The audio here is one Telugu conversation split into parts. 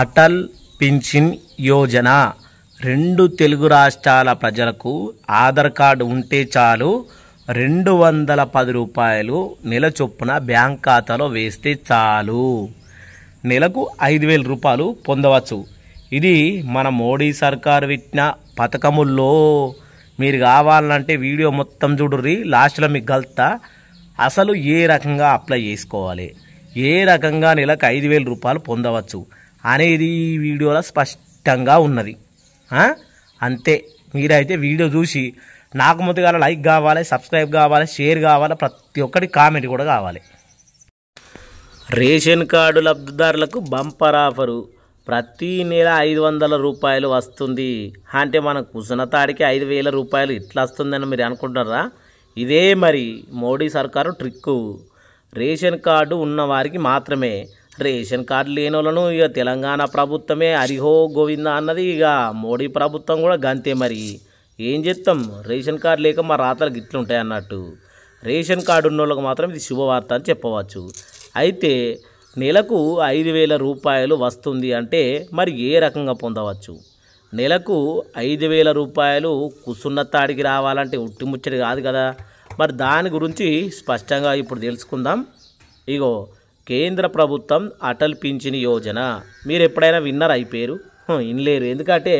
అటల్ పింఛన్ యోజన రెండు తెలుగు రాష్ట్రాల ప్రజలకు ఆధార్ కార్డు ఉంటే చాలు రెండు వందల పది రూపాయలు నెల చొప్పున బ్యాంక్ ఖాతాలో వేస్తే చాలు నెలకు ఐదు వేల రూపాయలు పొందవచ్చు ఇది మన మోడీ సర్కారు పెట్టిన పథకముల్లో మీరు కావాలంటే వీడియో మొత్తం చూడుర్రి లాస్ట్లో మీకు కలుతా అసలు ఏ రకంగా అప్లై చేసుకోవాలి ఏ రకంగా నెలకు ఐదు వేల రూపాయలు పొందవచ్చు అనేది ఈ వీడియోలో స్పష్టంగా ఉన్నది అంతే మీరైతే వీడియో చూసి నాకు ముందుగా లైక్ కావాలి సబ్స్క్రైబ్ కావాలి షేర్ కావాలి ప్రతి ఒక్కటి కామెంట్ కూడా కావాలి రేషన్ కార్డు లబ్ధిదారులకు బంపర్ ఆఫరు ప్రతి నెల ఐదు వందల రూపాయలు వస్తుంది అంటే మన కుసిన ఐదు వేల రూపాయలు ఇట్లా వస్తుందని మీరు అనుకుంటారా ఇదే మరి మోడీ సర్కారు ట్రిక్కు రేషన్ కార్డు ఉన్నవారికి మాత్రమే రేషన్ కార్డు లేని వాళ్ళను ఇక తెలంగాణ ప్రభుత్వమే హరిహో గోవింద అన్నది ఇక మోడీ ప్రభుత్వం కూడా గంతే మరి ఏం చెప్తాం రేషన్ కార్డు లేక మా రాతలకు ఇట్లుంటాయి అన్నట్టు రేషన్ కార్డు ఉన్న వాళ్ళకి మాత్రం ఇది శుభవార్త అని చెప్పవచ్చు అయితే నెలకు ఐదు వేల రూపాయలు వస్తుంది అంటే మరి ఏ రకంగా పొందవచ్చు నెలకు ఐదు వేల రూపాయలు కుసున్న తాడికి రావాలంటే ఉట్టిముచ్చడి కాదు కదా మరి దాని గురించి స్పష్టంగా ఇప్పుడు తెలుసుకుందాం ఇగో కేంద్ర ప్రభుత్వం అటల్ పింఛన్ యోజన మీరు ఎప్పుడైనా విన్నర్ అయిపోయారు ఇన్లేరు ఎందుకంటే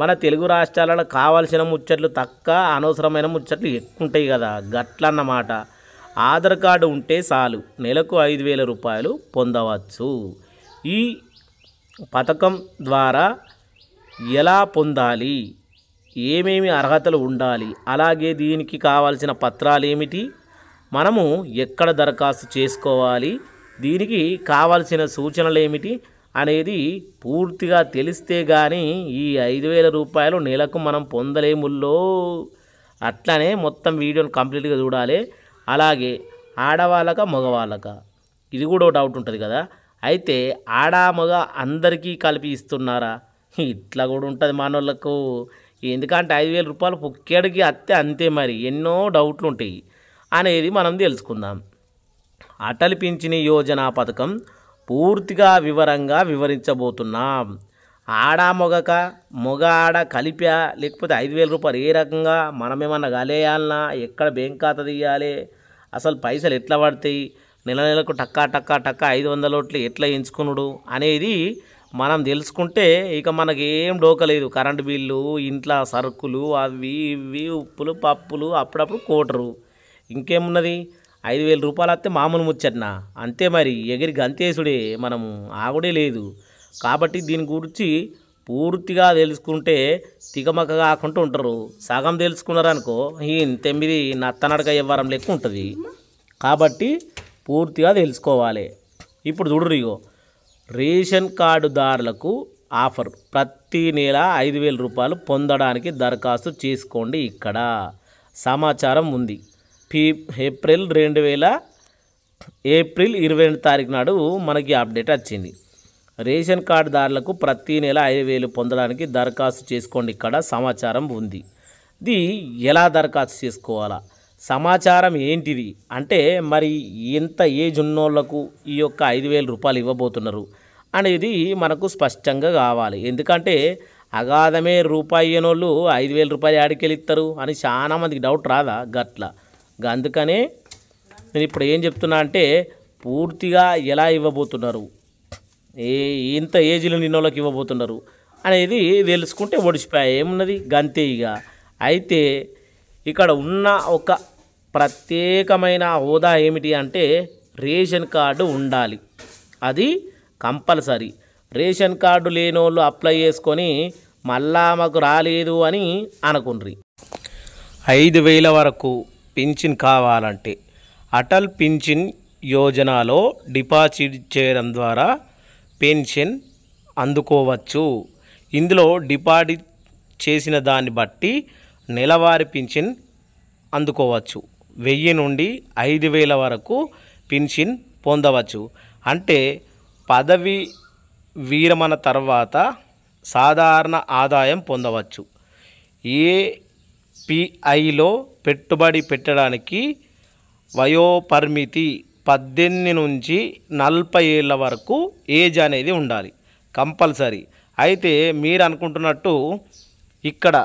మన తెలుగు రాష్ట్రాలలో కావాల్సిన ముచ్చట్లు తక్కువ అనవసరమైన ముచ్చట్లు ఎక్కువ ఉంటాయి కదా గట్లన్నమాట ఆధార్ కార్డు ఉంటే చాలు నెలకు ఐదు వేల రూపాయలు పొందవచ్చు ఈ పథకం ద్వారా ఎలా పొందాలి ఏమేమి అర్హతలు ఉండాలి అలాగే దీనికి కావాల్సిన పత్రాలు ఏమిటి మనము ఎక్కడ దరఖాస్తు చేసుకోవాలి దీనికి కావలసిన సూచనలు ఏమిటి అనేది పూర్తిగా తెలిస్తే కానీ ఈ ఐదు వేల రూపాయలు నెలకు మనం పొందలేముల్లో అట్లనే మొత్తం వీడియోని కంప్లీట్గా చూడాలి అలాగే ఆడవాళ్ళక మగవాళ్ళక ఇది కూడా డౌట్ ఉంటుంది కదా అయితే ఆడ మగ అందరికీ కలిపి ఇస్తున్నారా ఇట్లా కూడా ఉంటుంది మనోళ్ళకు ఎందుకంటే ఐదు వేల రూపాయలు పుక్కేడికి అత్తే అంతే మరి ఎన్నో డౌట్లు ఉంటాయి అనేది మనం తెలుసుకుందాం అటల్ పింఛని యోజన పథకం పూర్తిగా వివరంగా వివరించబోతున్నాం ఆడ మొగక మొగ ఆడ కలిపా లేకపోతే ఐదు వేల రూపాయలు ఏ రకంగా మనం ఏమన్నా కలేయాలన్నా ఎక్కడ బ్యాంక్ ఖాతా తీయాలి అసలు పైసలు ఎట్లా పడతాయి నెల నెలకు టక్కా టక్కా టక్కా ఐదు వందల ఓట్లు ఎట్లా ఎంచుకునుడు అనేది మనం తెలుసుకుంటే ఇక మనకి ఏం డోకలేదు కరెంటు బిల్లు ఇంట్లో సరుకులు అవి ఇవి ఉప్పులు పప్పులు అప్పుడప్పుడు కోటరు ఇంకేమున్నది ఐదు వేల రూపాయలు వస్తే మామూలు ముచ్చట్న అంతే మరి ఎగిరి గంతేసుడే మనము ఆగుడే లేదు కాబట్టి దీని గురించి పూర్తిగా తెలుసుకుంటే తిగమక కాకుండా ఉంటారు సగం తెలుసుకున్నారనుకో ఈ తొమ్మిది నత్తనడక ఇవ్వరం లెక్క ఉంటుంది కాబట్టి పూర్తిగా తెలుసుకోవాలి ఇప్పుడు చూడరు ఇగో రేషన్ కార్డుదారులకు ఆఫర్ ప్రతి నెల ఐదు వేల రూపాయలు పొందడానికి దరఖాస్తు చేసుకోండి ఇక్కడ సమాచారం ఉంది ఫీ ఏప్రిల్ రెండు వేల ఏప్రిల్ ఇరవై రెండు తారీఖు నాడు మనకి అప్డేట్ వచ్చింది రేషన్ కార్డుదారులకు ప్రతీ నెల ఐదు వేలు పొందడానికి దరఖాస్తు చేసుకోండి ఇక్కడ సమాచారం ఉంది ఇది ఎలా దరఖాస్తు చేసుకోవాలా సమాచారం ఏంటిది అంటే మరి ఇంత ఏజ్ ఉన్నోళ్లకు ఈ యొక్క ఐదు వేల రూపాయలు ఇవ్వబోతున్నారు అనేది మనకు స్పష్టంగా కావాలి ఎందుకంటే అగాధమే రూపాయి అయినోళ్ళు ఐదు వేల రూపాయలు ఆడికెళ్ళిస్తారు అని చాలామందికి డౌట్ రాదా గట్లా అందుకనే నేను ఇప్పుడు ఏం చెప్తున్నా అంటే పూర్తిగా ఎలా ఇవ్వబోతున్నారు ఏ ఇంత ఏజ్లో నిన్నోళ్ళకి ఇవ్వబోతున్నారు అనేది తెలుసుకుంటే ఒడిచిపోయాయి ఏమున్నది గంతే ఇక అయితే ఇక్కడ ఉన్న ఒక ప్రత్యేకమైన హోదా ఏమిటి అంటే రేషన్ కార్డు ఉండాలి అది కంపల్సరీ రేషన్ కార్డు లేని అప్లై చేసుకొని మళ్ళా మాకు రాలేదు అని అనుకుండ్రి ఐదు వేల వరకు పింఛన్ కావాలంటే అటల్ పింఛన్ యోజనలో డిపాజిట్ చేయడం ద్వారా పెన్షన్ అందుకోవచ్చు ఇందులో డిపాజిట్ చేసిన దాన్ని బట్టి నెలవారీ పింఛన్ అందుకోవచ్చు వెయ్యి నుండి ఐదు వేల వరకు పింఛన్ పొందవచ్చు అంటే పదవి వీరమణ తర్వాత సాధారణ ఆదాయం పొందవచ్చు ఏపిఐలో పెట్టుబడి పెట్టడానికి వయోపరిమితి పద్దెనిమిది నుంచి నలభై ఏళ్ళ వరకు ఏజ్ అనేది ఉండాలి కంపల్సరీ అయితే మీరు అనుకుంటున్నట్టు ఇక్కడ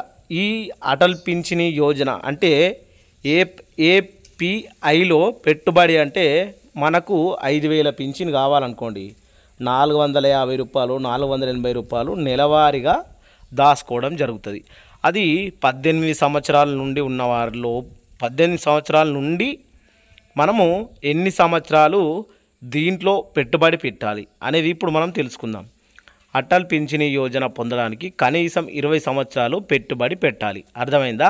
ఈ అటల్ పింఛని యోజన అంటే ఏ ఏపీఐలో పెట్టుబడి అంటే మనకు ఐదు వేల పింఛన్ కావాలనుకోండి నాలుగు వందల యాభై రూపాయలు నాలుగు వందల ఎనభై రూపాయలు నెలవారీగా దాచుకోవడం జరుగుతుంది అది పద్దెనిమిది సంవత్సరాల నుండి ఉన్నవారిలో పద్దెనిమిది సంవత్సరాల నుండి మనము ఎన్ని సంవత్సరాలు దీంట్లో పెట్టుబడి పెట్టాలి అనేది ఇప్పుడు మనం తెలుసుకుందాం అటల్ పింఛనీ యోజన పొందడానికి కనీసం ఇరవై సంవత్సరాలు పెట్టుబడి పెట్టాలి అర్థమైందా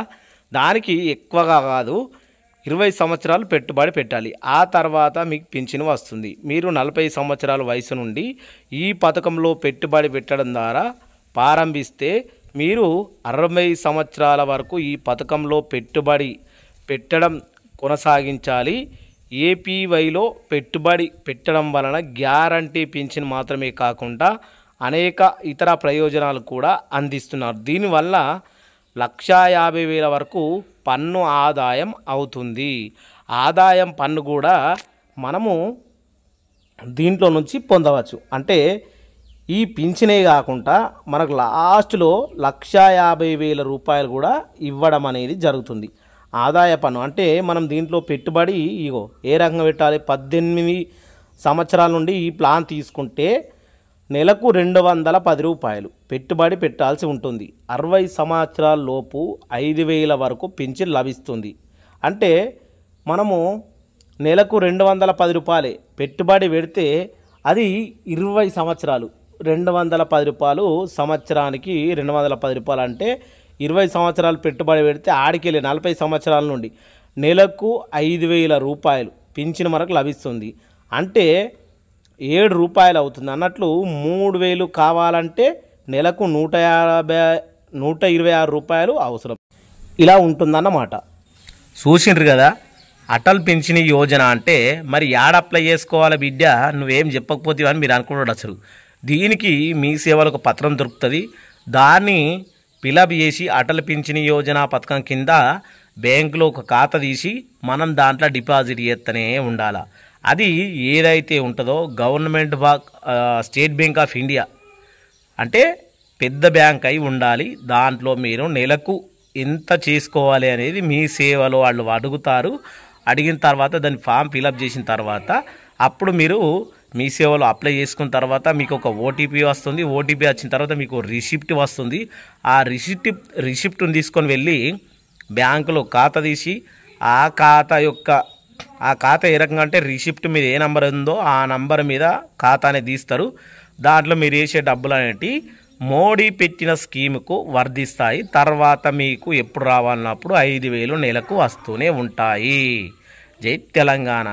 దానికి ఎక్కువగా కాదు ఇరవై సంవత్సరాలు పెట్టుబడి పెట్టాలి ఆ తర్వాత మీకు పింఛను వస్తుంది మీరు నలభై సంవత్సరాల వయసు నుండి ఈ పథకంలో పెట్టుబడి పెట్టడం ద్వారా ప్రారంభిస్తే మీరు అరవై సంవత్సరాల వరకు ఈ పథకంలో పెట్టుబడి పెట్టడం కొనసాగించాలి ఏపీవైలో పెట్టుబడి పెట్టడం వలన గ్యారంటీ పెన్షన్ మాత్రమే కాకుండా అనేక ఇతర ప్రయోజనాలు కూడా అందిస్తున్నారు దీనివల్ల లక్షా యాభై వేల వరకు పన్ను ఆదాయం అవుతుంది ఆదాయం పన్ను కూడా మనము దీంట్లో నుంచి పొందవచ్చు అంటే ఈ పింఛనే కాకుండా మనకు లాస్ట్లో లక్ష యాభై వేల రూపాయలు కూడా ఇవ్వడం అనేది జరుగుతుంది ఆదాయ పన్ను అంటే మనం దీంట్లో పెట్టుబడి ఇగో ఏ రకంగా పెట్టాలి పద్దెనిమిది సంవత్సరాల నుండి ఈ ప్లాన్ తీసుకుంటే నెలకు రెండు వందల పది రూపాయలు పెట్టుబడి పెట్టాల్సి ఉంటుంది అరవై సంవత్సరాల లోపు ఐదు వేల వరకు పెన్షన్ లభిస్తుంది అంటే మనము నెలకు రెండు వందల పది రూపాయలే పెట్టుబడి పెడితే అది ఇరవై సంవత్సరాలు రెండు వందల పది రూపాయలు సంవత్సరానికి రెండు వందల పది రూపాయలు అంటే ఇరవై సంవత్సరాలు పెట్టుబడి పెడితే ఆడికెళ్ళి నలభై సంవత్సరాల నుండి నెలకు ఐదు వేల రూపాయలు పింఛన్ మనకు లభిస్తుంది అంటే ఏడు రూపాయలు అవుతుంది అన్నట్లు మూడు వేలు కావాలంటే నెలకు నూట యాభై నూట ఇరవై ఆరు రూపాయలు అవసరం ఇలా ఉంటుందన్నమాట చూసిండ్రు కదా అటల్ పెన్షన్ యోజన అంటే మరి యాడ్ అప్లై చేసుకోవాలి బిడ్డ నువ్వేం చెప్పకపోతే అని మీరు అనుకుంటాడు అసలు దీనికి మీ సేవలకు పత్రం దొరుకుతుంది దాన్ని పిలబ్ చేసి అటల్ పింఛన్ యోజన పథకం కింద బ్యాంకులో ఒక ఖాతా తీసి మనం దాంట్లో డిపాజిట్ చేస్తనే ఉండాలి అది ఏదైతే ఉంటుందో government State Bank of India అంటే పెద్ద బ్యాంక్ అయి ఉండాలి దాంట్లో మీరు నెలకు ఎంత చేసుకోవాలి అనేది మీ సేవలో వాళ్ళు అడుగుతారు అడిగిన తర్వాత దాని ఫామ్ ఫిలప్ చేసిన తర్వాత అప్పుడు మీరు మీ సేవలో అప్లై చేసుకున్న తర్వాత మీకు ఒక ఓటీపీ వస్తుంది ఓటీపీ వచ్చిన తర్వాత మీకు రిసిప్ట్ వస్తుంది ఆ రిసిప్ట్ రిసిప్ట్ని తీసుకొని వెళ్ళి బ్యాంకులో ఖాతా తీసి ఆ ఖాతా యొక్క ఆ ఖాతా ఏ రకంగా అంటే రిసిప్ట్ మీద ఏ నెంబర్ ఉందో ఆ నంబర్ మీద ఖాతా అనేది తీస్తారు దాంట్లో మీరు వేసే డబ్బులు అనేవి మోడీ పెట్టిన స్కీముకు వర్ధిస్తాయి తర్వాత మీకు ఎప్పుడు రావాలన్నప్పుడు ఐదు వేలు నెలకు వస్తూనే ఉంటాయి జై తెలంగాణ